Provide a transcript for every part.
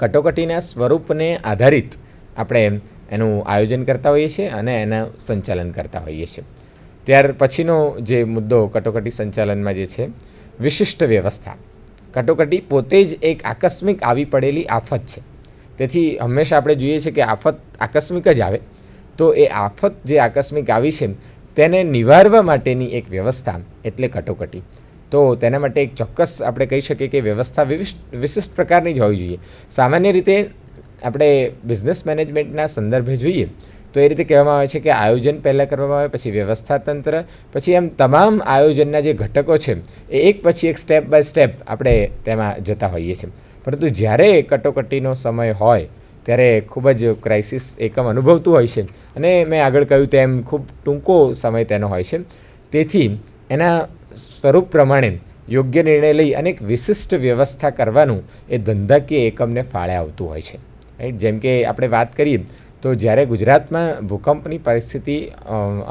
કટોકટીના સ્વરૂપને આધારિત આપણે એનું આયોજન કરતા હોઈએ છીએ અને એનું સંચાલન કરતા હોઈએ છીએ ત્યાર પછીનો જે મુદ્દો કટોકટી સંચાલનમાં જે છે વિશિષ્ટ વ્યવસ્થા કટોકટી પોતે જ એક આકસ્મિક આવી પડેલી આફત છે તેથી હંમેશા આપણે જોઈએ છીએ કે આફત આકસ્મિક જ આવે તો એ આફત જે આકસ્મિક આવી છે તેને નિવારવા માટેની એક વ્યવસ્થા એટલે કટોકટી તો તેના માટે એક ચોક્કસ આપણે કહી શકીએ કે વ્યવસ્થા વિશિષ્ટ પ્રકારની જ હોવી જોઈએ સામાન્ય રીતે આપણે બિઝનેસ મેનેજમેન્ટના સંદર્ભે જોઈએ તો એ રીતે કહેવામાં આવે છે કે આયોજન પહેલાં કરવામાં આવે પછી વ્યવસ્થા તંત્ર પછી એમ તમામ આયોજનના જે ઘટકો છે એ એક પછી એક સ્ટેપ બાય સ્ટેપ આપણે તેમાં જતા હોઈએ છીએ પરંતુ જ્યારે કટોકટીનો સમય હોય ત્યારે ખૂબ જ ક્રાઇસિસ એકમ અનુભવતું હોય છે અને મેં આગળ કહ્યું તેમ ખૂબ ટૂંકો સમય તેનો હોય છે તેથી એના સ્વરૂપ પ્રમાણે યોગ્ય નિર્ણય લઈ અને એક વિશિષ્ટ વ્યવસ્થા કરવાનું એ ધંધાકીય એકમને ફાળે આવતું હોય છે રાઈટ જેમ કે આપણે વાત કરીએ તો જ્યારે ગુજરાતમાં ભૂકંપની પરિસ્થિતિ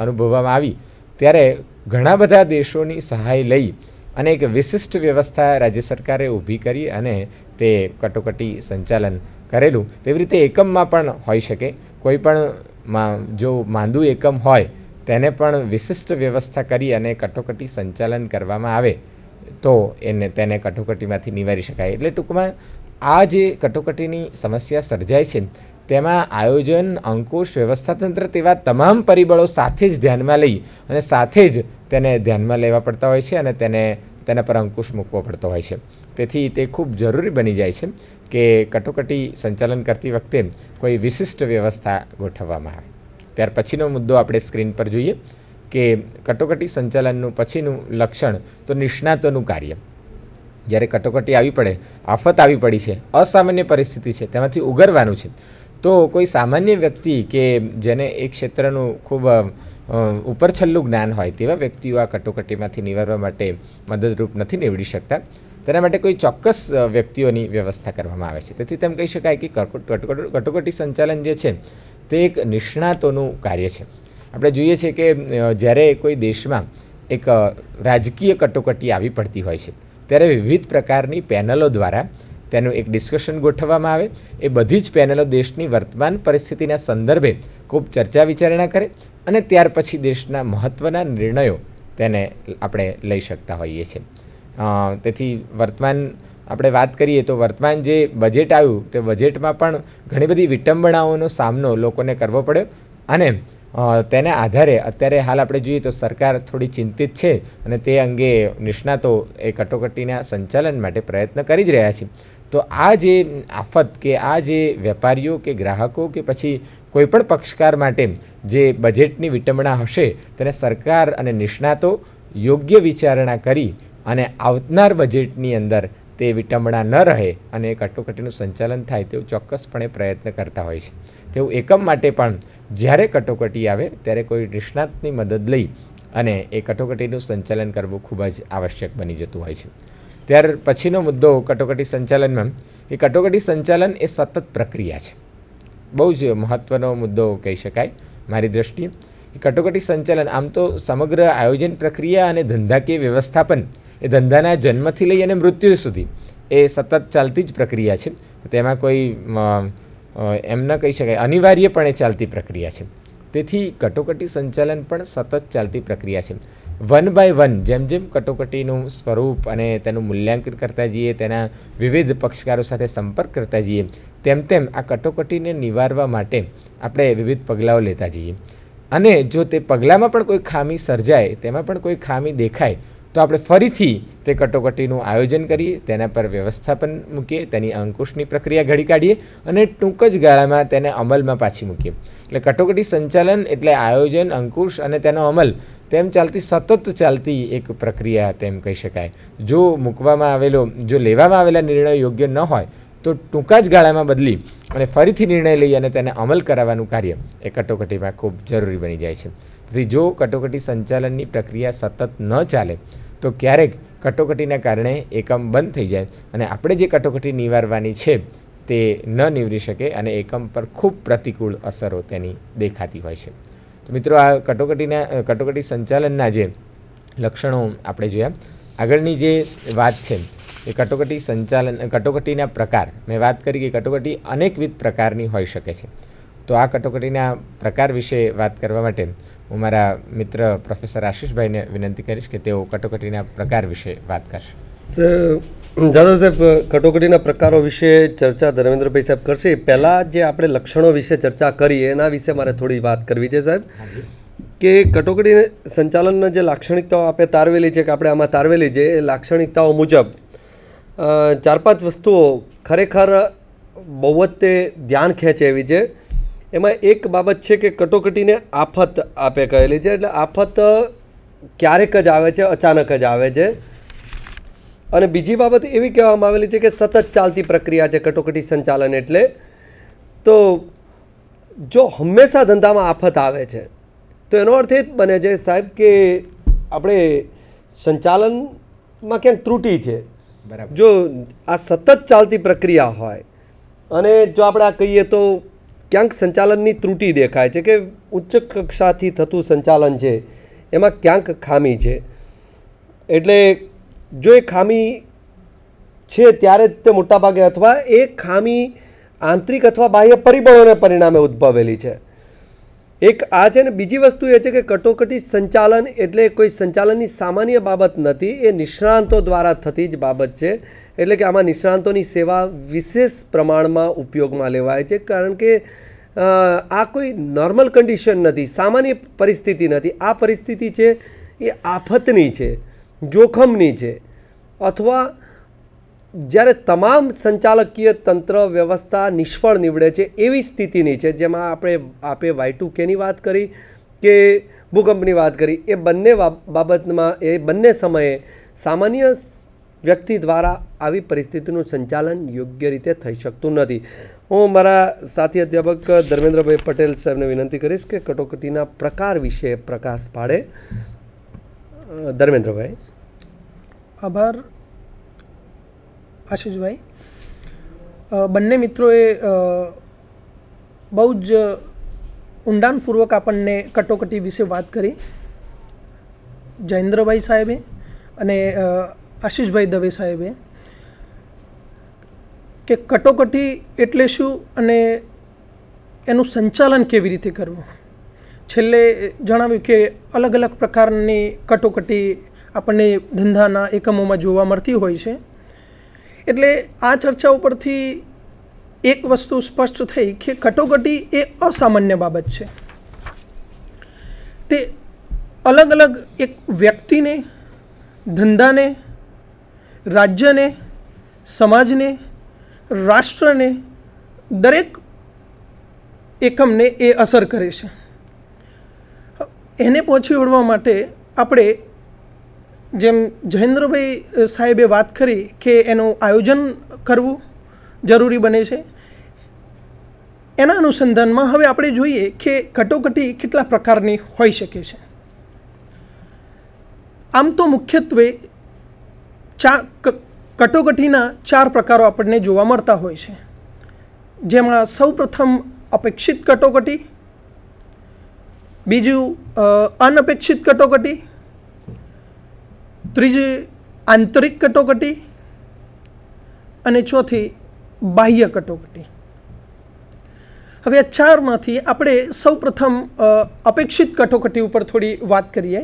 અનુભવવામાં આવી ત્યારે ઘણા બધા દેશોની સહાય લઈ અને એક વિશિષ્ટ વ્યવસ્થા રાજ્ય સરકારે ઊભી કરી અને તે કટોકટી સંચાલન કરેલું તેવી રીતે એકમમાં પણ હોઈ શકે કોઈ પણ જો માંદું એકમ હોય તેને પણ વિશિષ્ટ વ્યવસ્થા કરી અને કટોકટી સંચાલન કરવામાં આવે તો એને તેને કટોકટીમાંથી નિવારી શકાય એટલે ટૂંકમાં આ જે કટોકટીની સમસ્યા સર્જાય છે તેમાં આયોજન અંકુશ વ્યવસ્થાતંત્ર તેવા તમામ પરિબળો સાથે જ ધ્યાનમાં લઈ અને સાથે જ તેને ધ્યાનમાં લેવા પડતા હોય છે અને તેને તેના પર અંકુશ મૂકવો પડતો હોય છે તેથી તે ખૂબ જરૂરી બની જાય છે કે કટોકટી સંચાલન કરતી વખતે કોઈ વિશિષ્ટ વ્યવસ્થા ગોઠવવામાં આવે ત્યાર પછીનો મુદ્દો આપણે સ્ક્રીન પર જોઈએ કે કટોકટી સંચાલનનું પછીનું લક્ષણ તો નિષ્ણાતોનું કાર્ય જ્યારે કટોકટી આવી પડે આફત આવી પડી છે અસામાન્ય પરિસ્થિતિ છે તેમાંથી ઉગરવાનું છે તો કોઈ સામાન્ય વ્યક્તિ કે જેને એ ક્ષેત્રનું ખૂબ ઉપર છેલ્લું જ્ઞાન હોય તેવા વ્યક્તિઓ આ કટોકટીમાંથી નિવારવા માટે મદદરૂપ નથી નીવડી શકતા તેના માટે કોઈ ચોક્કસ વ્યક્તિઓની વ્યવસ્થા કરવામાં આવે છે તેથી તેમ કહી શકાય કે કટોકટી સંચાલન જે છે તે એક નિષ્ણાતોનું કાર્ય છે આપણે જોઈએ છીએ કે જ્યારે કોઈ દેશમાં એક રાજકીય કટોકટી આવી પડતી હોય છે ત્યારે વિવિધ પ્રકારની પેનલો દ્વારા તેનું એક ડિસ્કશન ગોઠવવામાં આવે એ બધી જ પેનલો દેશની વર્તમાન પરિસ્થિતિના સંદર્ભે ખૂબ ચર્ચા વિચારણા કરે અને ત્યાર પછી દેશના મહત્ત્વના નિર્ણયો તેને આપણે લઈ શકતા હોઈએ છીએ તેથી વર્તમાન આપણે વાત કરીએ તો વર્તમાન જે બજેટ આવ્યું તે બજેટમાં પણ ઘણી બધી વિટંબણાઓનો સામનો લોકોને કરવો પડ્યો અને તેના આધારે અત્યારે હાલ આપણે જોઈએ તો સરકાર થોડી ચિંતિત છે અને તે અંગે નિષ્ણાતો એ કટોકટીના સંચાલન માટે પ્રયત્ન કરી જ રહ્યા છે તો આ જે આફત કે આ જે વેપારીઓ કે ગ્રાહકો કે પછી કોઈપણ પક્ષકાર માટે જે બજેટની વિટંબણા હશે તેને સરકાર અને નિષ્ણાતો યોગ્ય વિચારણા કરી અને આવનાર બજેટની અંદર તે વિટંબણા ન રહે અને કટોકટીનું સંચાલન થાય તેવું ચોક્કસપણે પ્રયત્ન કરતા હોય છે તેવું એકમ માટે પણ જ્યારે કટોકટી આવે ત્યારે કોઈ નિષ્ણાતની મદદ લઈ અને એ કટોકટીનું સંચાલન કરવું ખૂબ જ આવશ્યક બની જતું હોય છે ત્યાર પછીનો મુદ્દો કટોકટી સંચાલનમાં એ કટોકટી સંચાલન એ સતત પ્રક્રિયા છે બહુ જ મહત્ત્વનો મુદ્દો કહી શકાય મારી દ્રષ્ટિએ કટોકટી સંચાલન આમ તો સમગ્ર આયોજન પ્રક્રિયા અને ધંધાકીય વ્યવસ્થાપન એ ધંધાના જન્મથી લઈ અને મૃત્યુ સુધી એ સતત ચાલતી જ પ્રક્રિયા છે તેમાં કોઈ એમ ન કહી શકાય અનિવાર્યપણે ચાલતી પ્રક્રિયા છે તેથી કટોકટી સંચાલન પણ સતત ચાલતી પ્રક્રિયા છે વન બાય વન જેમ જેમ કટોકટીનું સ્વરૂપ અને તેનું મૂલ્યાંકન કરતા જઈએ તેના વિવિધ પક્ષકારો સાથે સંપર્ક કરતા જઈએ તેમ તેમ આ કટોકટીને નિવારવા માટે આપણે વિવિધ પગલાઓ લેતા જઈએ અને જો તે પગલાંમાં પણ કોઈ ખામી સર્જાય તેમાં પણ કોઈ ખામી દેખાય તો આપણે ફરીથી તે કટોકટીનું આયોજન કરીએ તેના પર વ્યવસ્થાપન મૂકીએ તેની અંકુશની પ્રક્રિયા ઘડી કાઢીએ અને ટૂંક જ ગાળામાં તેને અમલમાં પાછી મૂકીએ એટલે કટોકટી સંચાલન એટલે આયોજન અંકુશ અને તેનો અમલ તેમ ચાલતી સતત ચાલતી એક પ્રક્રિયા તેમ કહી શકાય જો મૂકવામાં આવેલો જો લેવામાં આવેલા નિર્ણય યોગ્ય ન હોય તો ટૂંકા જ ગાળામાં બદલી અને ફરીથી નિર્ણય લઈ અને તેને અમલ કરાવવાનું કાર્ય એ કટોકટીમાં ખૂબ જરૂરી બની જાય છે તેથી જો કટોકટી સંચાલનની પ્રક્રિયા સતત ન ચાલે તો ક્યારેક કટોકટીના કારણે એકમ બંધ થઈ જાય અને આપણે જે કટોકટી નિવારવાની છે તે ન નીવડી શકે અને એકમ પર ખૂબ પ્રતિકૂળ અસરો તેની દેખાતી હોય છે તો મિત્રો આ કટોકટીના કટોકટી સંચાલનના જે લક્ષણો આપણે જોયા આગળની જે વાત છે એ કટોકટી સંચાલન કટોકટીના પ્રકાર મેં વાત કરી કે કટોકટી અનેકવિધ પ્રકારની હોઈ શકે છે તો આ કટોકટીના પ્રકાર વિશે વાત કરવા માટે હું મારા મિત્ર પ્રોફેસર આશીષભાઈને વિનંતી કરીશ કે તેઓ કટોકટીના પ્રકાર વિશે વાત કરશે જાદવ સાહેબ કટોકટીના પ્રકારો વિશે ચર્ચા ધર્મેન્દ્રભાઈ સાહેબ કરશે પહેલાં જે આપણે લક્ષણો વિશે ચર્ચા કરી એના વિશે મારે થોડી વાત કરવી છે સાહેબ કે કટોકટી સંચાલનના જે લાક્ષણિકતાઓ આપણે તારવેલી છે કે આપણે આમાં તારવેલી છે એ લાક્ષણિકતાઓ મુજબ ચાર પાંચ વસ્તુઓ ખરેખર બહુ જ તે ધ્યાન ખેંચે એવી છે એમાં એક બાબત છે કે કટોકટીને આફત આપે કહેલી છે એટલે આફત ક્યારેક જ આવે છે અચાનક જ આવે છે અને બીજી બાબત એવી કહેવામાં આવેલી છે કે સતત ચાલતી પ્રક્રિયા છે કટોકટી સંચાલન એટલે તો જો હંમેશા ધંધામાં આફત આવે છે તો એનો અર્થ એ જ બને છે સાહેબ કે આપણે સંચાલનમાં ક્યાંક ત્રુટી છે બરાબર જો આ સતત ચાલતી પ્રક્રિયા હોય અને જો આપણે આ કહીએ તો ક્યાંક સંચાલનની ત્રુટી દેખાય છે કે ઉચ્ચ કક્ષાથી થતું સંચાલન છે એમાં ક્યાંક ખામી છે એટલે જો એ ખામી છે ત્યારે જ તે મોટાભાગે અથવા એ ખામી આંતરિક અથવા બાહ્ય પરિબળોને પરિણામે ઉદ્ભવેલી છે એક આ છે ને બીજી વસ્તુ એ છે કે કટોકટી સંચાલન એટલે કોઈ સંચાલનની સામાન્ય બાબત નથી એ નિષ્ણાંતો દ્વારા થતી જ બાબત છે એટલે કે આમાં નિષ્ણાંતોની સેવા વિશેષ પ્રમાણમાં ઉપયોગમાં લેવાય છે કારણ કે આ કોઈ નોર્મલ કન્ડિશન નથી સામાન્ય પરિસ્થિતિ નથી આ પરિસ્થિતિ છે એ આફતની છે જોખમની છે અથવા જ્યારે તમામ સંચાલકીય તંત્ર વ્યવસ્થા નિષ્ફળ નીવડે છે એવી સ્થિતિની છે જેમાં આપણે આપે વાય ટુ કેની વાત કરી કે ભૂકંપની વાત કરી એ બંને બાબતમાં એ બંને સમયે સામાન્ય વ્યક્તિ દ્વારા આવી પરિસ્થિતિનું સંચાલન યોગ્ય રીતે થઈ શકતું નથી હું મારા સાથી અધ્યાપક ધર્મેન્દ્રભાઈ પટેલ સાહેબને વિનંતી કરીશ કે કટોકટીના પ્રકાર વિશે પ્રકાશ પાડે ધર્મેન્દ્રભાઈ આભાર આશીષભાઈ બંને મિત્રોએ બહુ જ ઊંડાણપૂર્વક આપણને કટોકટી વિશે વાત કરી જયેન્દ્રભાઈ સાહેબે અને આશીષભાઈ દવે સાહેબે કે કટોકટી એટલે શું અને એનું સંચાલન કેવી રીતે કરવું છેલ્લે જણાવ્યું કે અલગ અલગ પ્રકારની કટોકટી આપણને ધંધાના એકમોમાં જોવા મળતી હોય છે એટલે આ ચર્ચા ઉપરથી એક વસ્તુ સ્પષ્ટ થઈ કે કટોકટી એ અસામાન્ય બાબત છે તે અલગ અલગ એક વ્યક્તિને ધંધાને રાજ્યને સમાજને રાષ્ટ્રને દરેક એકમને એ અસર કરે છે એને પહોંચી વળવા માટે આપણે જેમ જયેન્દ્રભાઈ સાહેબે વાત કરી કે એનું આયોજન કરવું જરૂરી બને છે એના અનુસંધાનમાં હવે આપણે જોઈએ કે કટોકટી કેટલા પ્રકારની હોઈ શકે છે આમ તો મુખ્યત્વે ચાર કટોકટીના ચાર પ્રકારો આપણને જોવા મળતા હોય છે જેમાં સૌપ્રથમ અપેક્ષિત કટોકટી બીજું અનપેક્ષિત કટોકટી ત્રીજી આંતરિક કટોકટી અને ચોથી બાહ્ય કટોકટી હવે આ ચારમાંથી આપણે સૌપ્રથમ અપેક્ષિત કટોકટી ઉપર થોડી વાત કરીએ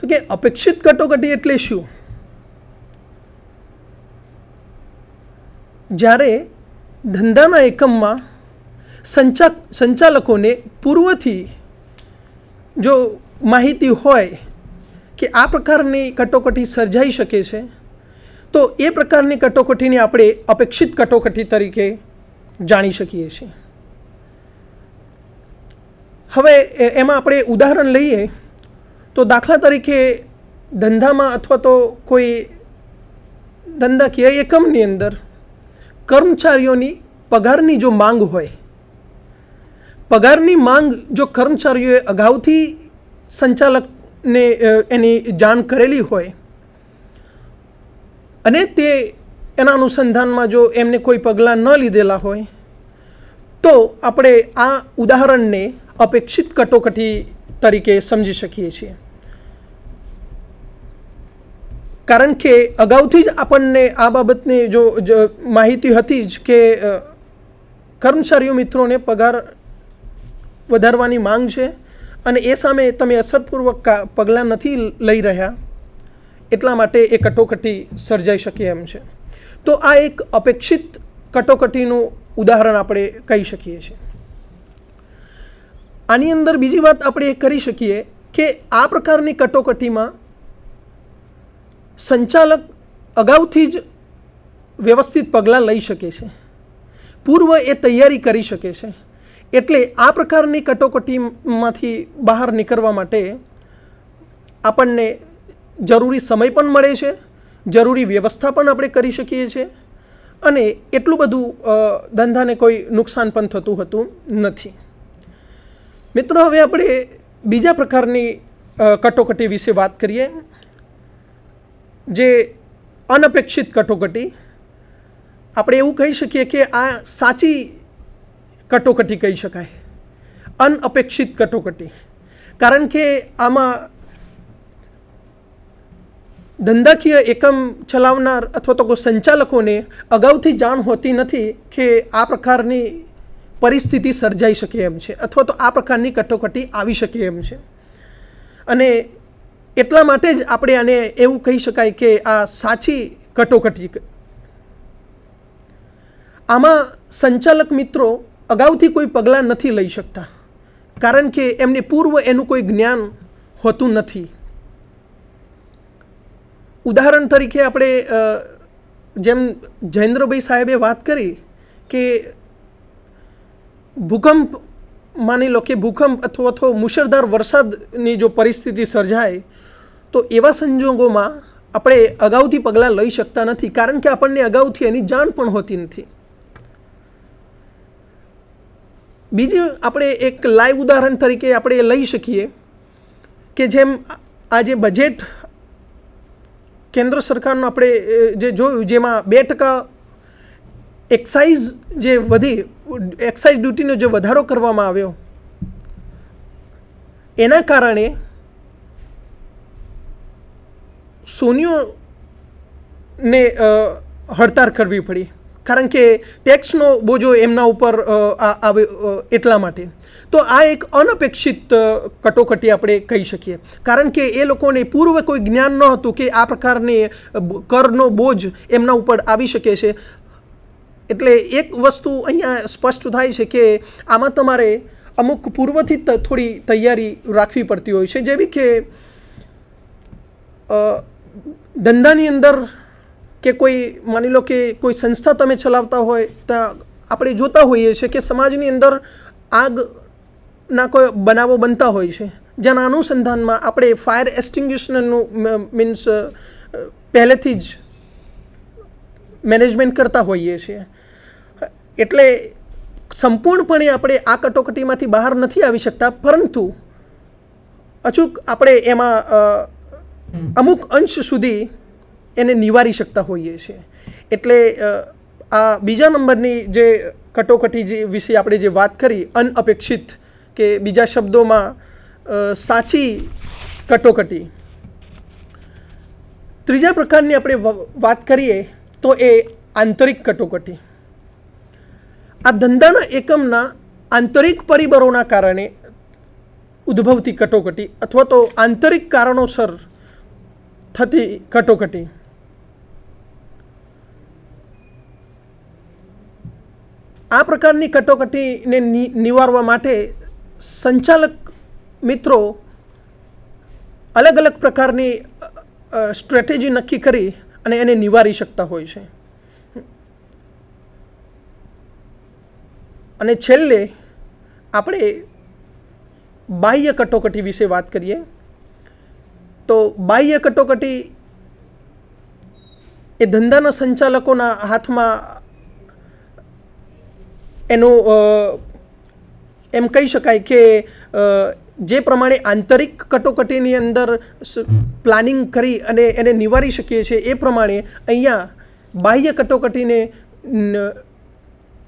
તો કે અપેક્ષિત કટોકટી એટલે શું જ્યારે ધંધાના એકમમાં સંચા સંચાલકોને પૂર્વથી જો માહિતી હોય કે આ પ્રકારની કટોકટી સર્જાઈ શકે છે તો એ પ્રકારની કટોકટીને આપણે અપેક્ષિત કટોકટી તરીકે જાણી શકીએ છીએ હવે એમાં આપણે ઉદાહરણ લઈએ તો દાખલા તરીકે ધંધામાં અથવા તો કોઈ ધંધાકીય એકમની અંદર કર્મચારીઓની પગારની જો માંગ હોય પગારની માંગ જો કર્મચારીઓએ અગાઉથી સંચાલકને એની જાણ કરેલી હોય અને તે એના અનુસંધાનમાં જો એમને કોઈ પગલાં ન લીધેલા હોય તો આપણે આ ઉદાહરણને અપેક્ષિત કટોકટી તરીકે સમજી શકીએ છીએ કારણ કે અગાઉથી જ આપણને આ બાબતની જો માહિતી હતી જ કે કર્મચારીઓ મિત્રોને પગાર વધારવાની માંગ છે અને એ સામે તમે અસરપૂર્વક પગલાં નથી લઈ રહ્યા એટલા માટે એ કટોકટી સર્જાઈ શકે એમ છે તો આ એક અપેક્ષિત કટોકટીનું ઉદાહરણ આપણે કહી શકીએ છીએ આની અંદર બીજી વાત આપણે એ કરી શકીએ કે આ પ્રકારની કટોકટીમાં સંચાલક અગાઉથી જ વ્યવસ્થિત પગલાં લઈ શકે છે પૂર્વ એ તૈયારી કરી શકે છે એટલે આ પ્રકારની કટોકટીમાંથી બહાર નીકળવા માટે આપણને જરૂરી સમય પણ મળે છે જરૂરી વ્યવસ્થા પણ આપણે કરી શકીએ છીએ અને એટલું બધું ધંધાને કોઈ નુકસાન પણ થતું હતું નથી મિત્રો હવે આપણે બીજા પ્રકારની કટોકટી વિશે વાત કરીએ જે અનપેક્ષિત કટોકટી આપણે એવું કહી શકીએ કે આ સાચી કટોકટી કહી શકાય અનઅપેક્ષિત કટોકટી કારણ કે આમાં ધંધાકીય એકમ ચલાવનાર અથવા તો કોઈ સંચાલકોને અગાઉથી જાણ હોતી નથી કે આ પ્રકારની પરિસ્થિતિ સર્જાઈ શકે એમ છે અથવા તો આ પ્રકારની કટોકટી આવી શકે એમ છે અને એટલા માટે જ આપણે આને એવું કહી શકાય કે આ સાચી કટોકટી આમાં સંચાલક મિત્રો અગાઉથી કોઈ પગલાં નથી લઈ શકતા કારણ કે એમને પૂર્વ એનું કોઈ જ્ઞાન હોતું નથી ઉદાહરણ તરીકે આપણે જેમ જયેન્દ્રભાઈ સાહેબે વાત કરી કે ભૂકંપ માની લો કે ભૂકંપ અથવા તો મુશળધાર વરસાદની જો પરિસ્થિતિ સર્જાય તો એવા સંજોગોમાં આપણે અગાઉથી પગલાં લઈ શકતા નથી કારણ કે આપણને અગાઉથી એની જાણ પણ હોતી નથી બીજું આપણે એક લાઈવ ઉદાહરણ તરીકે આપણે લઈ શકીએ કે જેમ આ જે બજેટ કેન્દ્ર સરકારનું આપણે જે જોયું જેમાં બે ટકા એક્સાઇઝ જે વધી એક્સાઇઝ ડ્યુટીનો જે વધારો કરવામાં આવ્યો એના કારણે સોનિયોને હડતાળ કરવી પડી કારણ કે ટેક્સનો બોજો એમના ઉપર આવે એટલા માટે તો આ એક અનપેક્ષિત કટોકટી આપણે કહી શકીએ કારણ કે એ લોકોને પૂર્વ કોઈ જ્ઞાન ન હતું કે આ પ્રકારની કરનો બોજ એમના ઉપર આવી શકે છે એટલે એક વસ્તુ અહીંયા સ્પષ્ટ થાય છે કે આમાં તમારે અમુક પૂર્વથી થોડી તૈયારી રાખવી પડતી હોય છે જેવી કે ધંધાની અંદર કે કોઈ માની લો કે કોઈ સંસ્થા તમે ચલાવતા હોય ત્યાં આપણે જોતા હોઈએ છીએ કે સમાજની અંદર આગના કોઈ બનાવો બનતા હોય છે જેના અનુસંધાનમાં આપણે ફાયર એક્સ્ટિંગ્યુશનરનું મીન્સ પહેલેથી જ મેનેજમેન્ટ કરતા હોઈએ છીએ એટલે સંપૂર્ણપણે આપણે આ કટોકટીમાંથી બહાર નથી આવી શકતા પરંતુ અચૂક આપણે એમાં અમુક અંશ સુધી એને નિવારી શકતા હોઈએ છીએ એટલે આ બીજા નંબરની જે કટોકટી જે વિશે આપણે જે વાત કરી અનઅપેક્ષિત કે બીજા શબ્દોમાં સાચી કટોકટી ત્રીજા પ્રકારની આપણે વાત કરીએ તો એ આંતરિક કટોકટી આ ધંધાના એકમના આંતરિક પરિબળોના કારણે ઉદ્ભવતી કટોકટી અથવા તો આંતરિક કારણોસર થતી કટોકટી આ પ્રકારની કટોકટીને નિવારવા માટે સંચાલક મિત્રો અલગ અલગ પ્રકારની સ્ટ્રેટેજી નક્કી કરી અને એને નિવારી શકતા હોય છે અને છેલ્લે આપણે બાહ્ય કટોકટી વિશે વાત કરીએ તો બાહ્ય કટોકટી એ ધંધાના સંચાલકોના હાથમાં એનો એમ કહી શકાય કે જે પ્રમાણે આંતરિક કટોકટીની અંદર પ્લાનિંગ કરી અને એને નિવારી શકીએ છીએ એ પ્રમાણે અહીંયા બાહ્ય કટોકટીને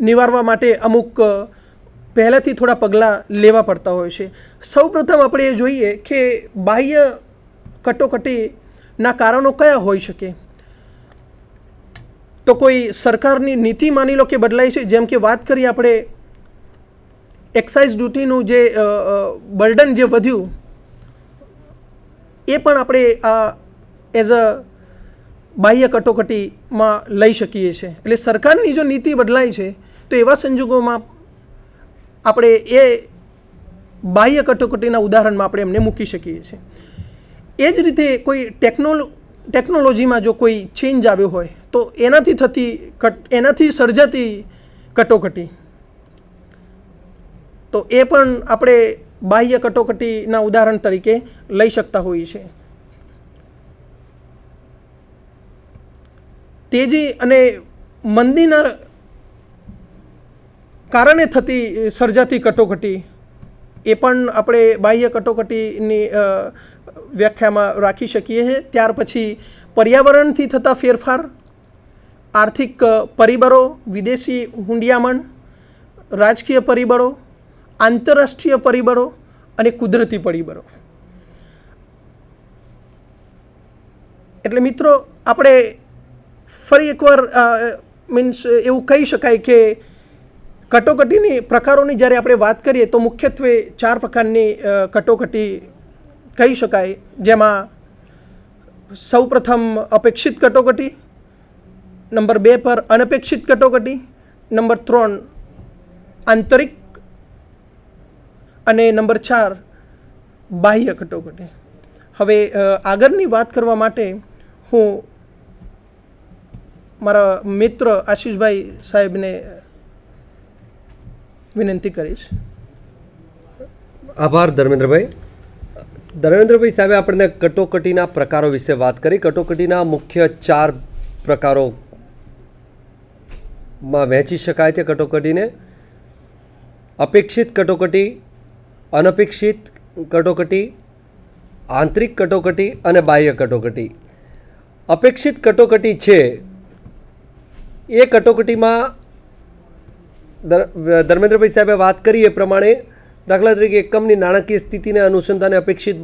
निवार्वा वाटे अमुक पहले थी थोड़ा पगला लेवा पड़ता होय छे सर्वप्रथम આપણે જોઈએ કે બાહ્ય કટોકટી ના કારણો કયા હોઈ શકે તો કોઈ સરકાર ની નીતિ માની લો કે બદલાઈ છે જેમ કે વાત કરી આપણે એક્સાઈઝ ડ્યુટી નો જે બર્ڈن જે વધ્યું એ પણ આપણે આ એઝ અ બાહ્ય કટોકટી માં લઈ સકીએ છે એટલે સરકાર ની જો નીતિ બદલાઈ છે તો એવા સંજોગોમાં આપણે એ બાહ્ય કટોકટીના ઉદાહરણમાં આપણે એમને મૂકી શકીએ છીએ એ જ રીતે કોઈ ટેકનોલો ટેકનોલોજીમાં જો કોઈ ચેન્જ આવ્યો હોય તો એનાથી થતી કટ એનાથી સર્જાતી કટોકટી તો એ પણ આપણે બાહ્ય કટોકટીના ઉદાહરણ તરીકે લઈ શકતા હોઈએ છીએ તેજી અને મંદીના કારણે થતી સર્જાતી કટોકટી એ પણ આપણે બાહ્ય કટોકટીની વ્યાખ્યામાં રાખી શકીએ છીએ ત્યાર પછી પર્યાવરણથી થતા ફેરફાર આર્થિક પરિબળો વિદેશી હુંડિયામણ રાજકીય પરિબળો આંતરરાષ્ટ્રીય પરિબળો અને કુદરતી પરિબળો એટલે મિત્રો આપણે ફરી એકવાર મીન્સ એવું કહી શકાય કે કટોકટીની પ્રકારોની જ્યારે આપણે વાત કરીએ તો મુખ્યત્વે ચાર પ્રકારની કટોકટી કહી શકાય જેમાં સૌપ્રથમ અપેક્ષિત કટોકટી નંબર બે પર અનપેક્ષિત કટોકટી નંબર ત્રણ આંતરિક અને નંબર ચાર બાહ્ય કટોકટી હવે આગળની વાત કરવા માટે હું મારા મિત્ર આશીષભાઈ સાહેબને વિનંતી કરીશ આભાર ધર્મેન્દ્રભાઈ ધર્મેન્દ્રભાઈ સાહેબે આપણને કટોકટીના પ્રકારો વિશે વાત કરી કટોકટીના મુખ્ય ચાર પ્રકારોમાં વહેંચી શકાય છે કટોકટીને અપેક્ષિત કટોકટી અનપેક્ષિત કટોકટી આંતરિક કટોકટી અને બાહ્ય કટોકટી અપેક્ષિત કટોકટી છે એ કટોકટીમાં ધર્મેન્દ્રભાઈ સાહેબે વાત કરી એ પ્રમાણે દાખલા તરીકે એકમની નાણાકીય સ્થિતિને અનુસંધાને અપેક્ષિત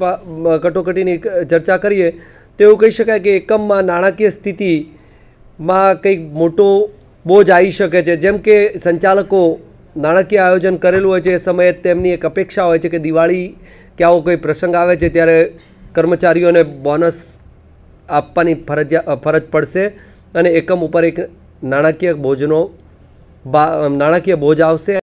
કટોકટીની ચર્ચા કરીએ તો એવું કહી શકાય કે એકમમાં નાણાકીય સ્થિતિમાં કંઈક મોટો બોજ આવી શકે છે જેમ કે સંચાલકો નાણાકીય આયોજન કરેલું હોય છે એ સમયે તેમની એક અપેક્ષા હોય છે કે દિવાળી કે આવો કોઈ પ્રસંગ આવે છે ત્યારે કર્મચારીઓને બોનસ આપવાની ફરજ ફરજ પડશે અને એકમ ઉપર એક નાણાકીય બોજનો નાણાકીય બોજ આવશે